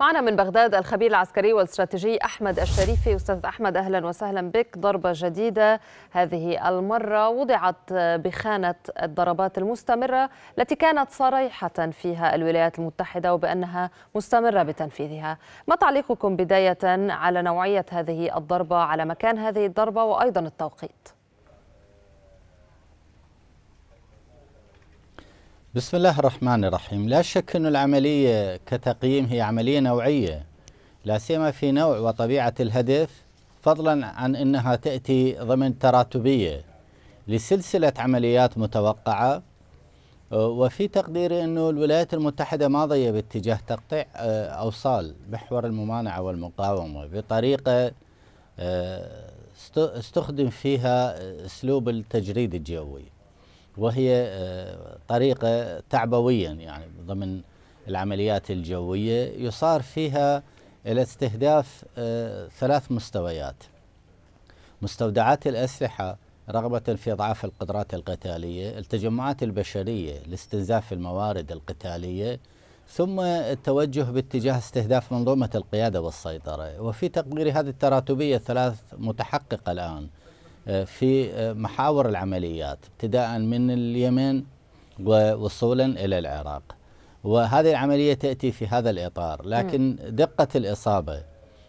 معنا من بغداد الخبير العسكري والاستراتيجي أحمد الشريفي أستاذ أحمد أهلا وسهلا بك ضربة جديدة هذه المرة وضعت بخانة الضربات المستمرة التي كانت صريحة فيها الولايات المتحدة وبأنها مستمرة بتنفيذها ما تعليقكم بداية على نوعية هذه الضربة على مكان هذه الضربة وأيضا التوقيت بسم الله الرحمن الرحيم لا شك أن العملية كتقييم هي عملية نوعية لا سيما في نوع وطبيعة الهدف فضلا عن أنها تأتي ضمن تراتبية لسلسلة عمليات متوقعة وفي تقديري أن الولايات المتحدة ماضية باتجاه تقطيع آه، أوصال محور الممانعة والمقاومة بطريقة آه، استخدم فيها آه، أسلوب التجريد الجوي وهي آه، طريقة تعبويا يعني ضمن العمليات الجوية يصار فيها إلى استهداف آه، ثلاث مستويات مستودعات الأسلحة رغبة في إضعاف القدرات القتالية التجمعات البشرية لاستنزاف الموارد القتالية ثم التوجه باتجاه استهداف منظومة القيادة والسيطرة وفي تقديري هذه التراتبية الثلاث متحققة الآن في آه، محاور العمليات ابتداء من اليمن ووصولا إلى العراق وهذه العملية تأتي في هذا الإطار لكن دقة الإصابة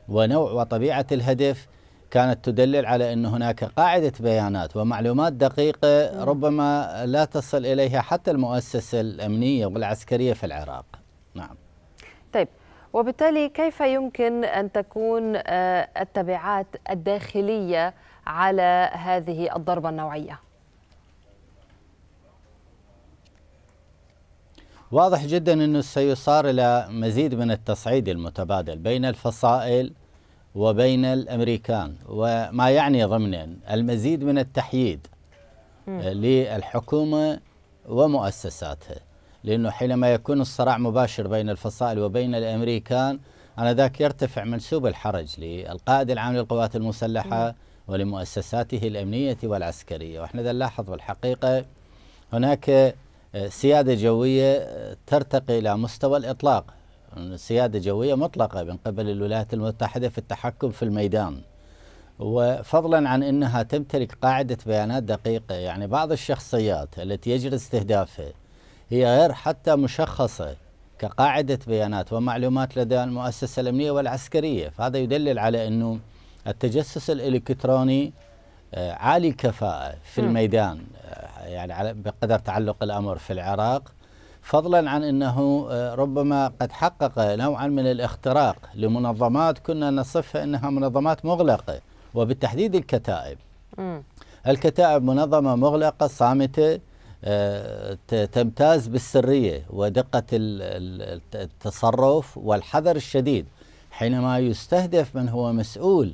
ونوع وطبيعة الهدف كانت تدلل على أن هناك قاعدة بيانات ومعلومات دقيقة ربما لا تصل إليها حتى المؤسسة الأمنية والعسكرية في العراق نعم طيب وبالتالي كيف يمكن أن تكون آه، التبعات الداخلية على هذه الضربة النوعية واضح جدا أنه سيصار إلى مزيد من التصعيد المتبادل بين الفصائل وبين الأمريكان وما يعني ضمنا المزيد من التحييد م. للحكومة ومؤسساتها لأنه حينما يكون الصراع مباشر بين الفصائل وبين الأمريكان أنا ذاك يرتفع منسوب الحرج للقائد العام للقوات المسلحة م. ولمؤسساته الأمنية والعسكرية وإحنا نلاحظ بالحقيقة هناك آه، سيادة جوية آه، ترتقي إلى مستوى الإطلاق سيادة جوية مطلقة من قبل الولايات المتحدة في التحكم في الميدان وفضلا عن أنها تمتلك قاعدة بيانات دقيقة يعني بعض الشخصيات التي يجري استهدافها هي غير حتى مشخصة كقاعدة بيانات ومعلومات لدى المؤسسة الأمنية والعسكرية فهذا يدلل على أنه التجسس الالكتروني آه، عالي الكفاءه في م. الميدان آه، يعني بقدر تعلق الامر في العراق فضلا عن انه آه، ربما قد حقق نوعا من الاختراق لمنظمات كنا نصفها انها منظمات مغلقه وبالتحديد الكتائب. م. الكتائب منظمه مغلقه صامته تمتاز بالسريه ودقه التصرف والحذر الشديد حينما يستهدف من هو مسؤول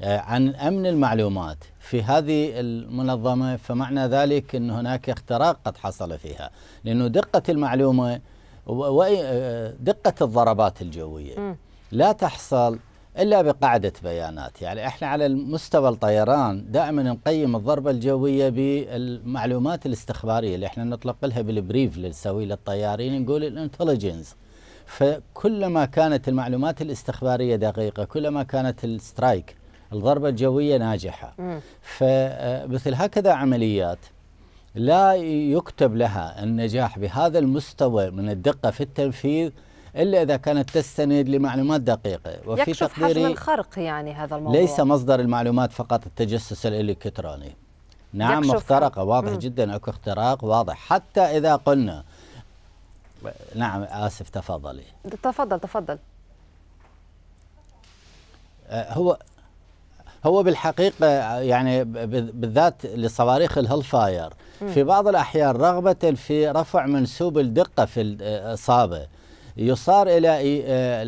آه، عن أمن المعلومات في هذه المنظمة فمعنى ذلك أن هناك اختراق قد حصل فيها لأنه دقة المعلومة ودقة آه، الضربات الجوية لا تحصل إلا بقاعدة بيانات يعني إحنا على المستوى الطيران دائما نقيم الضربة الجوية بالمعلومات الاستخبارية اللي إحنا نطلق لها بالبريف اللي نسويه للطيارين نقول الانتليجنس فكلما كانت المعلومات الاستخبارية دقيقة كلما كانت السترايك الضربة الجوية ناجحة فمثل آه، هكذا عمليات لا يكتب لها النجاح بهذا المستوى من الدقة في التنفيذ إلا إذا كانت تستند لمعلومات دقيقة وفي يكشف حجم الخرق يعني هذا الموضوع ليس مصدر المعلومات فقط التجسس الإلكتروني نعم مخترقة واضح مم. جدا أكو اختراق واضح حتى إذا قلنا نعم آسف تفضلي تفضل تفضل آه، هو هو بالحقيقة يعني بالذات لصواريخ فاير في بعض الأحيان رغبة في رفع منسوب الدقة في الإصابة يصار إلى آه،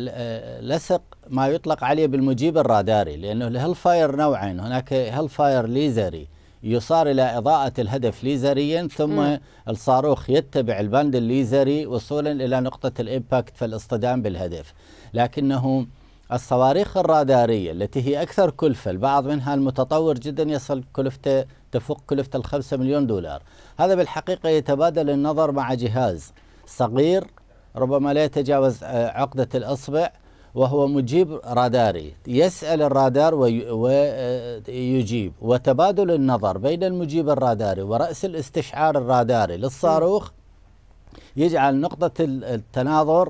آه، لسق ما يطلق عليه بالمجيب الراداري لأنه الهيل فاير نوعين هناك هيل فاير ليزري يصار إلى إضاءة الهدف ليزريا ثم م. الصاروخ يتبع البند الليزري وصولا إلى نقطة الإمباكت فالاصطدام بالهدف لكنه الصواريخ الرادارية التي هي أكثر كلفة البعض منها المتطور جدا يصل كلفته تفوق كلفة الخمسة مليون دولار هذا بالحقيقة يتبادل النظر مع جهاز صغير ربما لا يتجاوز آه، عقدة الأصبع وهو مجيب راداري يسأل الرادار ويجيب آه، وتبادل النظر بين المجيب الراداري ورأس الاستشعار الراداري للصاروخ يجعل نقطة التناظر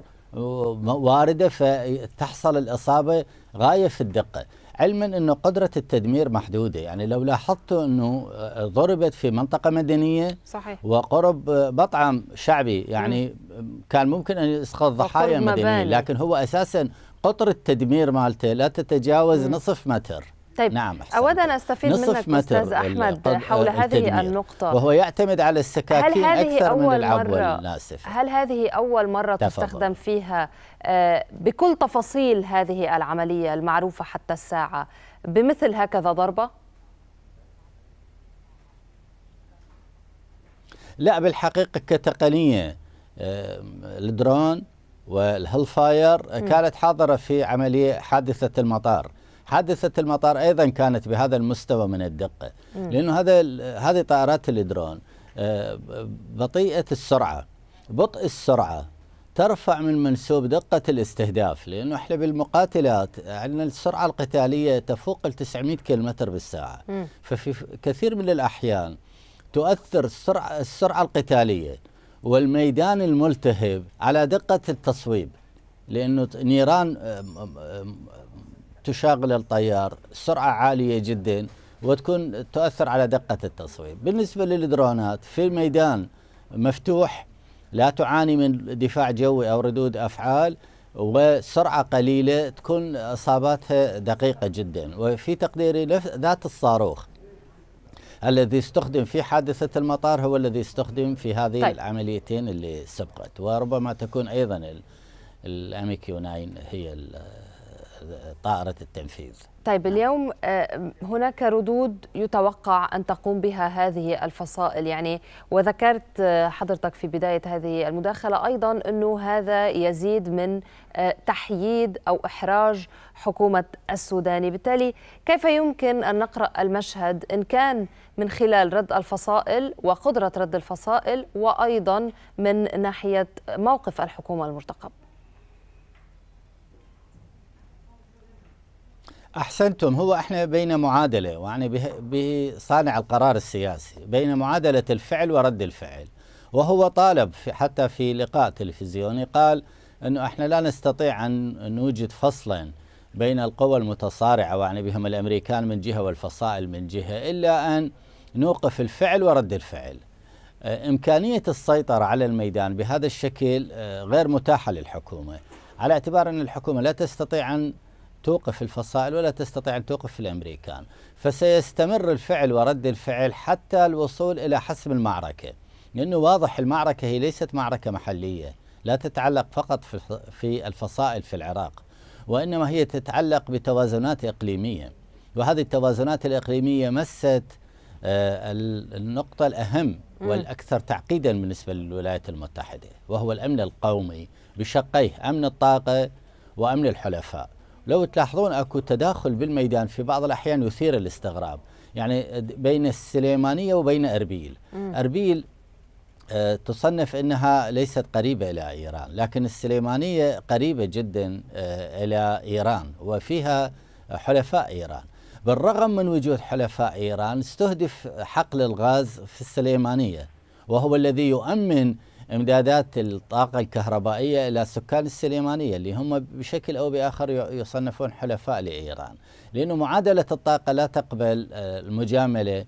وارده فتحصل الاصابه غايه في الدقه، علما انه قدره التدمير محدوده، يعني لو لاحظتوا انه آه، ضربت في منطقه مدنيه صحيح وقرب آه، مطعم شعبي، يعني مم. كان ممكن ان يسقط ضحايا مدنيه، لكن هو اساسا قطر التدمير مالته لا تتجاوز مم. نصف متر. طيب نعم أود أن أستفيد منك أستاذ أحمد حول هذه النقطة وهو يعتمد على السكاكين هل هذه أكثر أول من العبوه الناسف هل هذه أول مرة تفضل. تستخدم فيها آه، بكل تفاصيل هذه العملية المعروفة حتى الساعة بمثل هكذا ضربة؟ لا بالحقيقة كتقنية آه، الدرون فاير كانت حاضرة في عملية حادثة المطار حادثة المطار أيضا كانت بهذا المستوى من الدقة لأنه هذا هذه طائرات الدرون آه، بطيئة السرعة بطء السرعة ترفع من منسوب دقة الاستهداف لأنه احنا بالمقاتلات عندنا السرعة القتالية تفوق ال 900 كم بالساعة م. ففي كثير من الأحيان تؤثر السرعة, السرعة القتالية والميدان الملتهب على دقة التصويب لأنه نيران آه، تشاغل الطيار سرعة عالية جدا وتكون تؤثر على دقة التصوير بالنسبة للدرونات في ميدان مفتوح لا تعاني من دفاع جوي أو ردود أفعال وسرعة قليلة تكون إصاباتها دقيقة جدا وفي تقديري ذات الصاروخ الذي استخدم في حادثة المطار هو الذي استخدم في هذه طيب. العمليتين اللي سبقت وربما تكون أيضا الأميكيو 9 هي طائرة التنفيذ طيب اليوم آه، هناك ردود يتوقع أن تقوم بها هذه الفصائل يعني وذكرت آه، حضرتك في بداية هذه المداخلة أيضا أنه هذا يزيد من آه، تحييد أو إحراج حكومة السودان بالتالي كيف يمكن أن نقرأ المشهد إن كان من خلال رد الفصائل وقدرة رد الفصائل وأيضا من ناحية موقف الحكومة المرتقب أحسنتم هو إحنا بين معادلة وأنا بصانع القرار السياسي بين معادلة الفعل ورد الفعل وهو طالب في حتى في لقاء تلفزيوني قال أنه إحنا لا نستطيع أن نوجد فصلا بين القوى المتصارعة وأعني بهم الأمريكان من جهة والفصائل من جهة إلا أن نوقف الفعل ورد الفعل إمكانية السيطرة على الميدان بهذا الشكل آه، غير متاحة للحكومة على اعتبار أن الحكومة لا تستطيع أن توقف الفصائل ولا تستطيع أن توقف الأمريكان فسيستمر الفعل ورد الفعل حتى الوصول إلى حسم المعركة لأنه واضح المعركة هي ليست معركة محلية لا تتعلق فقط في الفصائل في العراق وإنما هي تتعلق بتوازنات إقليمية وهذه التوازنات الإقليمية مست آه، النقطة الأهم والأكثر تعقيدا بالنسبة للولايات المتحدة وهو الأمن القومي بشقيه أمن الطاقة وأمن الحلفاء لو تلاحظون اكو تداخل بالميدان في بعض الاحيان يثير الاستغراب يعني بين السليمانيه وبين اربيل مم. اربيل آه، تصنف انها ليست قريبه الى ايران لكن السليمانيه قريبه جدا آه، الى ايران وفيها حلفاء ايران بالرغم من وجود حلفاء ايران استهدف حقل الغاز في السليمانيه وهو الذي يؤمن امدادات الطاقة الكهربائية إلى سكان السليمانية اللي هم بشكل أو بآخر يصنفون حلفاء لإيران لأنه معادلة الطاقة لا تقبل آه، المجاملة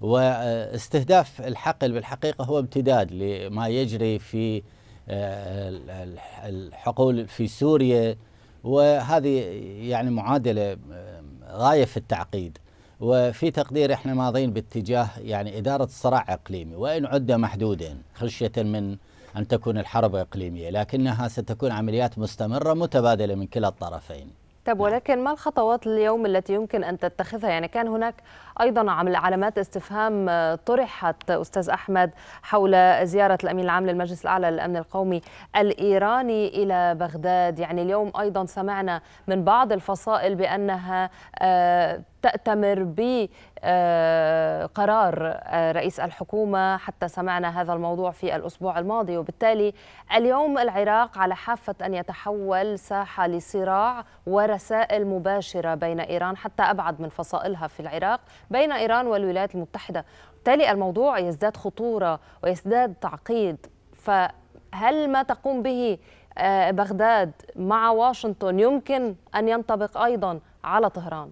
واستهداف الحقل بالحقيقة هو امتداد لما يجري في آه، الحقول في سوريا وهذه يعني معادلة آه، غاية في التعقيد وفي تقدير احنا ماضين باتجاه يعني إدارة صراع إقليمي وإن عده محدودين خشية من أن تكون الحرب إقليمية لكنها ستكون عمليات مستمرة متبادلة من كلا الطرفين طب نعم. ولكن ما الخطوات اليوم التي يمكن أن تتخذها يعني كان هناك أيضا علامات استفهام آه، طرحت أستاذ أحمد حول زيارة الأمين العام للمجلس الأعلى للأمن القومي الإيراني إلى بغداد يعني اليوم أيضا سمعنا من بعض الفصائل بأنها آه، تأتمر بقرار آه، آه، رئيس الحكومة حتى سمعنا هذا الموضوع في الأسبوع الماضي وبالتالي اليوم العراق على حافة أن يتحول ساحة لصراع ورسائل مباشرة بين إيران حتى أبعد من فصائلها في العراق بين إيران والولايات المتحدة بالتالي الموضوع يزداد خطورة ويزداد تعقيد فهل ما تقوم به آه، بغداد مع واشنطن يمكن ان ينطبق ايضا على طهران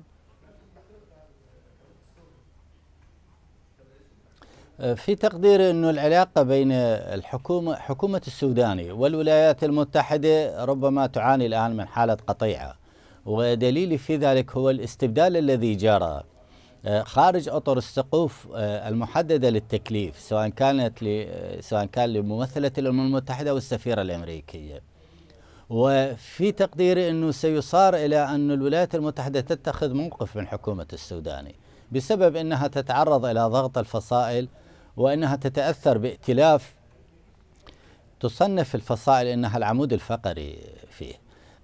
في تقدير أن العلاقة بين الحكومة حكومة السوداني والولايات المتحدة ربما تعاني الآن من حالة قطيعة ودليلي في ذلك هو الاستبدال الذي جرى آه، خارج اطر السقوف آه، المحدده للتكليف سواء كانت ل... آه، سواء كان لممثله الامم المتحده والسفيرة الامريكيه. وفي تقديري انه سيصار الى ان الولايات المتحده تتخذ موقف من حكومه السوداني بسبب انها تتعرض الى ضغط الفصائل وأنها تتأثر بائتلاف تصنف الفصائل أنها العمود الفقري فيه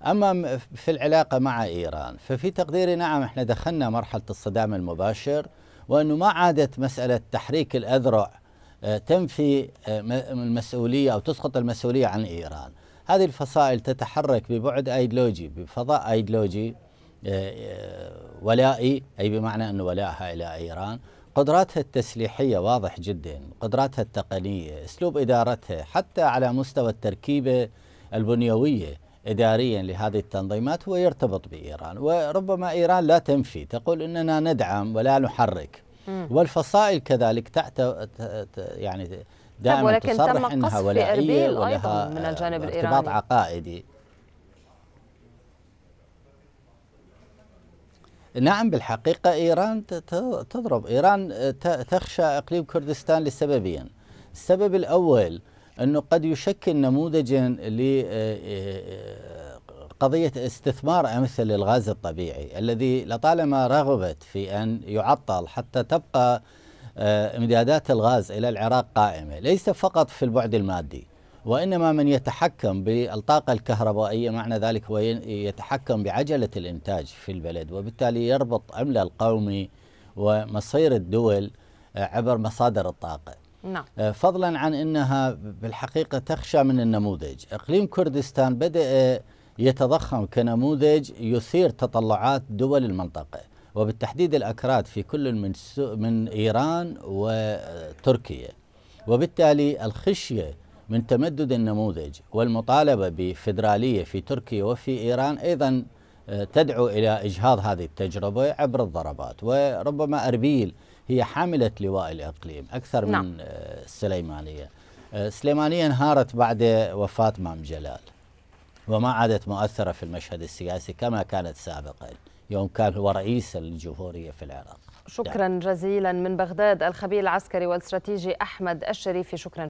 أما في العلاقة مع إيران ففي تقديري نعم احنا دخلنا مرحلة الصدام المباشر وأنه ما عادت مسألة تحريك الأذرع آه، تنفي آه، المسؤولية أو تسقط المسؤولية عن إيران هذه الفصائل تتحرك ببعد ايديولوجي بفضاء ايديولوجي آه، ولائي اي بمعنى انه ولائها الى ايران قدراتها التسليحية واضح جدا قدراتها التقنية أسلوب إدارتها حتى على مستوى التركيبة البنيوية إداريا لهذه التنظيمات هو يرتبط بإيران وربما إيران لا تنفي تقول إننا ندعم ولا نحرك والفصائل كذلك تحت يعني طيب، دائما ولكن تصرح قصف إنها ولائية ولها من الجانب الإيراني. ارتباط عقائدي نعم بالحقيقة إيران تضرب إيران تخشى إقليم كردستان لسببين السبب الأول أنه قد يشكل نموذجا لقضية آه، آه، استثمار أمثل للغاز الطبيعي الذي لطالما رغبت في أن يعطل حتى تبقى آه، امدادات الغاز إلى العراق قائمة ليس فقط في البعد المادي وإنما من يتحكم بالطاقة الكهربائية معنى ذلك هو يتحكم بعجلة الإنتاج في البلد وبالتالي يربط عملة القومي ومصير الدول عبر مصادر الطاقة نعم. آه، فضلا عن أنها بالحقيقة تخشى من النموذج إقليم كردستان بدأ يتضخم كنموذج يثير تطلعات دول المنطقة وبالتحديد الأكراد في كل من, من إيران وتركيا وبالتالي الخشية من تمدد النموذج والمطالبة بفدرالية في تركيا وفي إيران أيضا آه، تدعو إلى إجهاض هذه التجربة عبر الضربات وربما أربيل هي حاملة لواء الإقليم أكثر نعم. من آه، السليمانية السليمانية آه، انهارت بعد وفاة مام جلال وما عادت مؤثرة في المشهد السياسي كما كانت سابقا يوم كان هو رئيس الجمهورية في العراق شكرا جزيلا من بغداد الخبير العسكري والاستراتيجي أحمد الشريفي شكرا